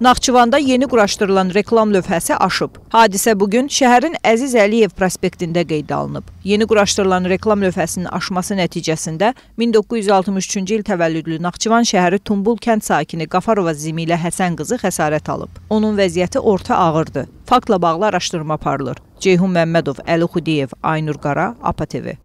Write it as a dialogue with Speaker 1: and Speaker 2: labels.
Speaker 1: Naxçıvanda yeni quraşdırılan reklam lövhəsi aşıb. Hadisə bugün şəhərin Əziz Əliyev prospektində qeyd alınıb. Yeni quraşdırılan reklam lövhəsinin aşması nəticəsində 1963-cü il təvəllüdlü Naxçıvan şəhəri Tumbul kənd sakini Qafarova Zimilə Həsən qızı xəsarət alıb. Onun vəziyyəti orta ağırdı. Faktla bağlı araşdırma aparılır. Ceyhun Məmmədov, Əli Xudiyev, Aynur Qara, APA TV.